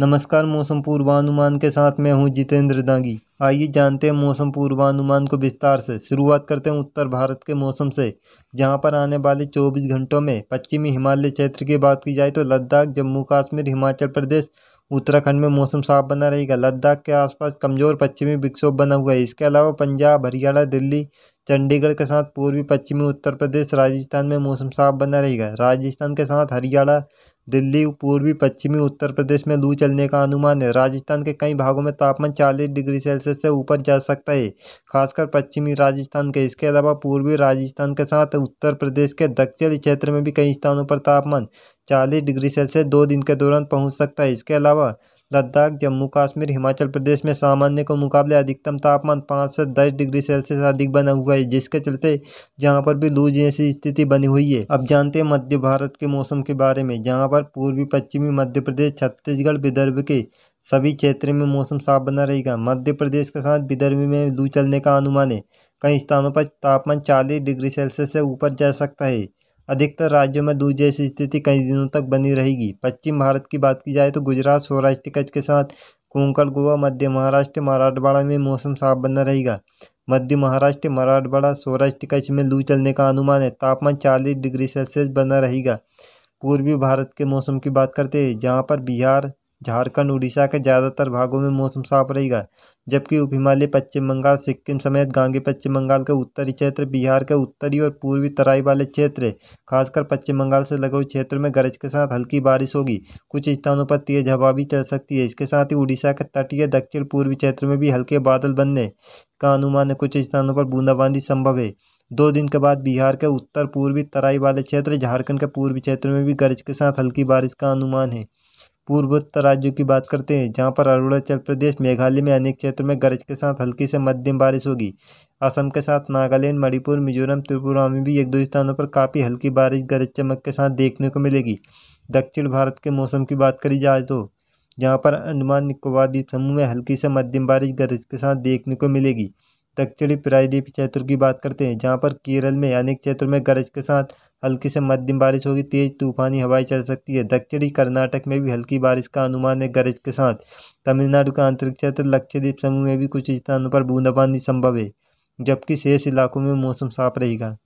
नमस्कार मौसम पूर्वानुमान के साथ मैं हूं जितेंद्र दांगी आइए जानते हैं मौसम पूर्वानुमान को विस्तार से शुरुआत करते हैं उत्तर भारत के मौसम से जहां पर आने वाले 24 घंटों में पश्चिमी हिमालय क्षेत्र की बात की जाए तो लद्दाख जम्मू कश्मीर हिमाचल प्रदेश उत्तराखंड में मौसम साफ बना रहेगा लद्दाख के आसपास कमजोर पश्चिमी विक्षोभ बना हुआ है इसके अलावा पंजाब हरियाणा दिल्ली चंडीगढ़ के साथ पूर्वी पश्चिमी उत्तर प्रदेश राजस्थान में मौसम साफ बना रहेगा राजस्थान के साथ हरियाणा दिल्ली पूर्वी पश्चिमी उत्तर प्रदेश में लू चलने का अनुमान है राजस्थान के कई भागों में तापमान 40 डिग्री सेल्सियस से ऊपर जा सकता है खासकर पश्चिमी राजस्थान के इसके अलावा पूर्वी राजस्थान के साथ उत्तर प्रदेश के दक्षिणी क्षेत्र में भी कई स्थानों पर तापमान चालीस डिग्री सेल्सियस दो दिन के दौरान पहुंच सकता है इसके अलावा लद्दाख जम्मू कश्मीर हिमाचल प्रदेश में सामान्य के मुकाबले अधिकतम तापमान पाँच से दस डिग्री सेल्सियस अधिक बना हुआ है जिसके चलते जहाँ पर भी लू जैसी स्थिति बनी हुई है अब जानते हैं मध्य भारत के मौसम के बारे में जहाँ पर पूर्वी पश्चिमी मध्य प्रदेश छत्तीसगढ़ विदर्भ के सभी क्षेत्र में मौसम साफ बना रहेगा मध्य प्रदेश के साथ विदर्भ में लू चलने का अनुमान है कई स्थानों पर तापमान चालीस डिग्री सेल्सियस से ऊपर जा सकता है अधिकतर राज्यों में लू जैसी स्थिति कई दिनों तक बनी रहेगी पश्चिम भारत की बात की जाए तो गुजरात सौराष्ट्र कच्छ के साथ कोंकण गोवा मध्य महाराष्ट्र मराठवाड़ा में मौसम साफ बना रहेगा मध्य महाराष्ट्र मराठवाड़ा सौराष्ट्र कच्छ में लू चलने का अनुमान है तापमान चालीस डिग्री सेल्सियस बना रहेगा पूर्वी भारत के मौसम की बात करते हैं जहाँ पर बिहार झारखंड उड़ीसा के ज़्यादातर भागों में मौसम साफ रहेगा जबकि उप हिमालय पश्चिम बंगाल सिक्किम समेत गांगे पश्चिम बंगाल के उत्तरी क्षेत्र बिहार के उत्तरी और पूर्वी तराई वाले क्षेत्र खासकर पश्चिम बंगाल से लगे हुए क्षेत्र में गरज के साथ हल्की बारिश होगी कुछ स्थानों पर तेज हवा भी चल सकती है इसके साथ ही उड़ीसा के तटीय दक्षिण पूर्वी क्षेत्र में भी हल्के बादल बनने का अनुमान है कुछ स्थानों पर बूंदाबांदी संभव है दो दिन के बाद बिहार के उत्तर पूर्वी तराई वाले क्षेत्र झारखंड के पूर्वी क्षेत्र में भी गरज के साथ हल्की बारिश का अनुमान है पूर्वोत्तर राज्यों की बात करते हैं जहाँ पर अरुणाचल प्रदेश मेघालय में अनेक क्षेत्रों में गरज के साथ हल्की से मध्यम बारिश होगी असम के साथ नागालैंड मणिपुर मिजोरम त्रिपुरा में भी एक दो स्थानों पर काफ़ी हल्की बारिश गरज चमक के साथ देखने को मिलेगी दक्षिण भारत के मौसम की बात करी जाए तो जहाँ पर अंडमान निकोबार द्वीप समूह में हल्की से मध्यम बारिश गरज के साथ देखने को मिलेगी दक्षिणी प्रायद्वीप क्षेत्र की बात करते हैं जहाँ पर केरल में अनेक क्षेत्रों में गरज के साथ हल्की से मध्यम बारिश होगी तेज तूफानी हवाएं चल सकती है दक्षिणी कर्नाटक में भी हल्की बारिश का अनुमान है गरज के साथ तमिलनाडु का आंतरिक क्षेत्र लक्षद्वीप समूह में भी कुछ स्थानों पर बूंदाबांदी संभव है जबकि शेष इलाकों में मौसम साफ रहेगा